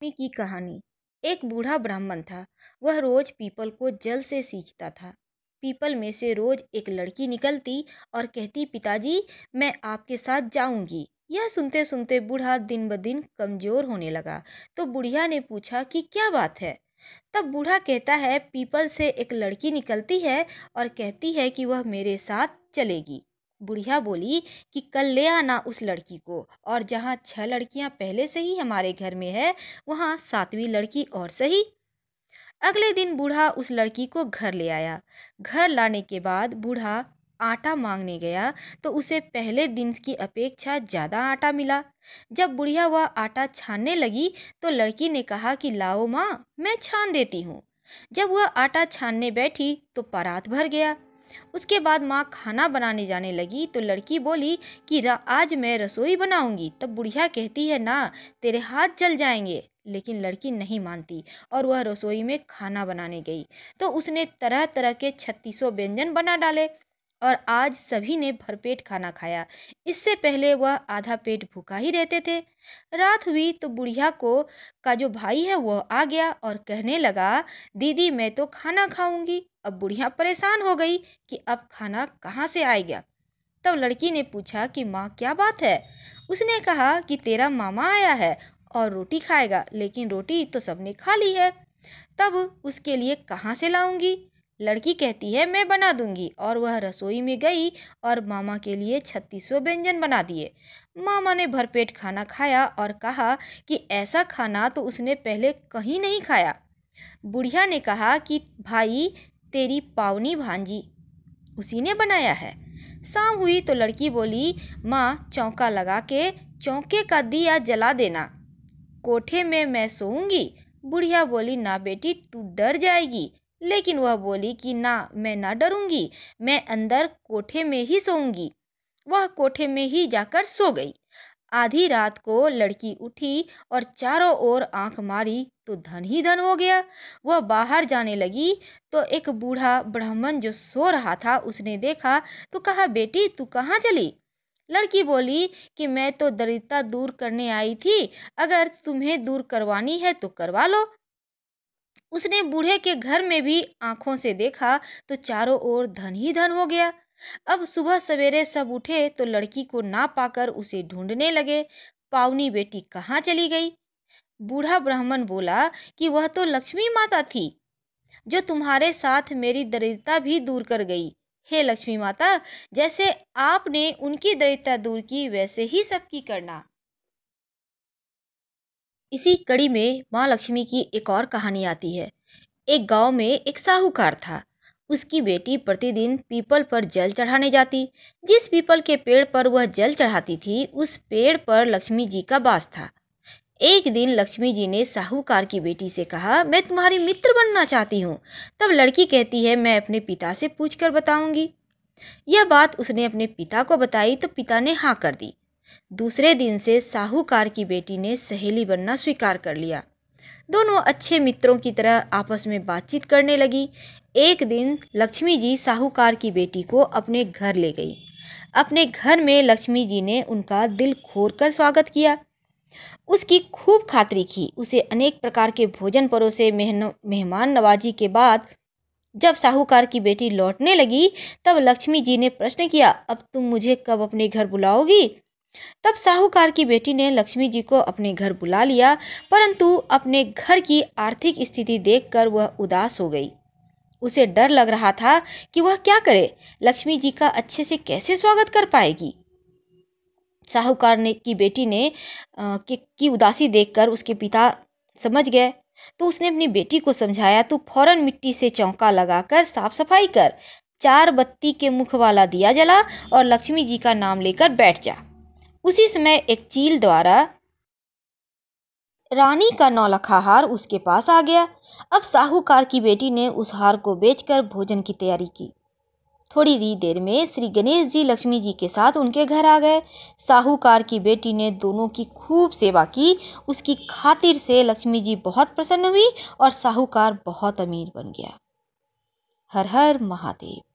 आदमी की कहानी एक बूढ़ा ब्राह्मण था वह रोज पीपल को जल से सींचता था पीपल में से रोज एक लड़की निकलती और कहती पिताजी मैं आपके साथ जाऊंगी यह सुनते सुनते बूढ़ा दिन ब दिन कमजोर होने लगा तो बुढ़िया ने पूछा कि क्या बात है तब बूढ़ा कहता है पीपल से एक लड़की निकलती है और कहती है कि वह मेरे साथ चलेगी बुढ़िया बोली कि कल ले आना उस लड़की को और जहाँ छह लड़कियाँ पहले से ही हमारे घर में है वहाँ सातवीं लड़की और सही अगले दिन बूढ़ा उस लड़की को घर ले आया घर लाने के बाद बूढ़ा आटा मांगने गया तो उसे पहले दिन की अपेक्षा ज़्यादा आटा मिला जब बुढ़िया वह आटा छानने लगी तो लड़की ने कहा कि लाओ माँ मैं छान देती हूँ जब वह आटा छानने बैठी तो परात भर गया उसके बाद माँ खाना बनाने जाने लगी तो लड़की बोली कि आज मैं रसोई बनाऊंगी तब बुढ़िया कहती है ना तेरे हाथ जल जाएंगे लेकिन लड़की नहीं मानती और वह रसोई में खाना बनाने गई तो उसने तरह तरह के छत्तीसों व्यंजन बना डाले और आज सभी ने भरपेट खाना खाया इससे पहले वह आधा पेट भूखा ही रहते थे रात हुई तो बुढ़िया को का जो भाई है वह आ गया और कहने लगा दीदी मैं तो खाना खाऊंगी अब बुढ़िया परेशान हो गई कि अब खाना कहाँ से आएगा तब लड़की ने पूछा कि माँ क्या बात है उसने कहा कि तेरा मामा आया है और रोटी खाएगा लेकिन रोटी तो सबने खा ली है तब उसके लिए कहाँ से लाऊंगी लड़की कहती है मैं बना दूंगी और वह रसोई में गई और मामा के लिए छत्तीसवें व्यंजन बना दिए मामा ने भरपेट खाना खाया और कहा कि ऐसा खाना तो उसने पहले कहीं नहीं खाया बुढ़िया ने कहा कि भाई तेरी पावनी भांजी उसी ने बनाया है शाम हुई तो लड़की बोली माँ चौका लगा के चौके का दिया जला देना कोठे में मैं सोऊंगी बुढ़िया बोली ना बेटी तू डर जाएगी लेकिन वह बोली कि ना मैं ना डरूंगी मैं अंदर कोठे में ही सोऊंगी वह कोठे में ही जाकर सो गई आधी रात को लड़की उठी और चारों ओर आंख मारी तो धन ही धन हो गया वह बाहर जाने लगी तो एक बूढ़ा ब्राह्मण जो सो रहा था उसने देखा तो कहा बेटी तू कहाँ चली लड़की बोली कि मैं तो दरिद्रता दूर करने आई थी अगर तुम्हें दूर करवानी है तो करवा लो उसने बूढ़े के घर में भी आंखों से देखा तो चारों ओर धन ही धन हो गया अब सुबह सवेरे सब उठे तो लड़की को ना पाकर उसे ढूंढने लगे पावनी बेटी कहाँ चली गई बूढ़ा ब्राह्मण बोला कि वह तो लक्ष्मी माता थी जो तुम्हारे साथ मेरी दरिद्रता भी दूर कर गई हे लक्ष्मी माता जैसे आपने उनकी दरिद्रता दूर की वैसे ही सबकी करना इसी कड़ी में माँ लक्ष्मी की एक और कहानी आती है एक गांव में एक साहूकार था उसकी बेटी प्रतिदिन पीपल पर जल चढ़ाने जाती जिस पीपल के पेड़ पर वह जल चढ़ाती थी उस पेड़ पर लक्ष्मी जी का बास था एक दिन लक्ष्मी जी ने साहूकार की बेटी से कहा मैं तुम्हारी मित्र बनना चाहती हूँ तब लड़की कहती है मैं अपने पिता से पूछ कर बताऊँगी यह बात उसने अपने पिता को बताई तो पिता ने हाँ कर दी दूसरे दिन से साहूकार की बेटी ने सहेली बनना स्वीकार कर लिया दोनों अच्छे मित्रों की तरह आपस में बातचीत करने लगी एक दिन लक्ष्मी जी साहूकार की बेटी को अपने घर ले गई अपने घर में लक्ष्मी जी ने उनका दिल खोर कर स्वागत किया उसकी खूब खातरी की उसे अनेक प्रकार के भोजन परोसे मेहमान नवाजी के बाद जब साहूकार की बेटी लौटने लगी तब लक्ष्मी जी ने प्रश्न किया अब तुम मुझे कब अपने घर बुलाओगी तब साहूकार की बेटी ने लक्ष्मी जी को अपने घर बुला लिया परंतु अपने घर की आर्थिक स्थिति देखकर वह उदास हो गई उसे डर लग रहा था कि वह क्या करे लक्ष्मी जी का अच्छे से कैसे स्वागत कर पाएगी साहूकार ने की बेटी ने आ, की उदासी देखकर उसके पिता समझ गए तो उसने अपनी बेटी को समझाया तो फौरन मिट्टी से चौंका लगाकर साफ सफाई कर चार बत्ती के मुख वाला दिया जला और लक्ष्मी जी का नाम लेकर बैठ जा उसी समय एक चील द्वारा रानी का नौलखा हार उसके पास आ गया अब साहूकार की बेटी ने उस हार को बेचकर भोजन की तैयारी की थोड़ी ही देर में श्री गणेश जी लक्ष्मी जी के साथ उनके घर आ गए साहूकार की बेटी ने दोनों की खूब सेवा की उसकी खातिर से लक्ष्मी जी बहुत प्रसन्न हुई और साहूकार बहुत अमीर बन गया हर हर महादेव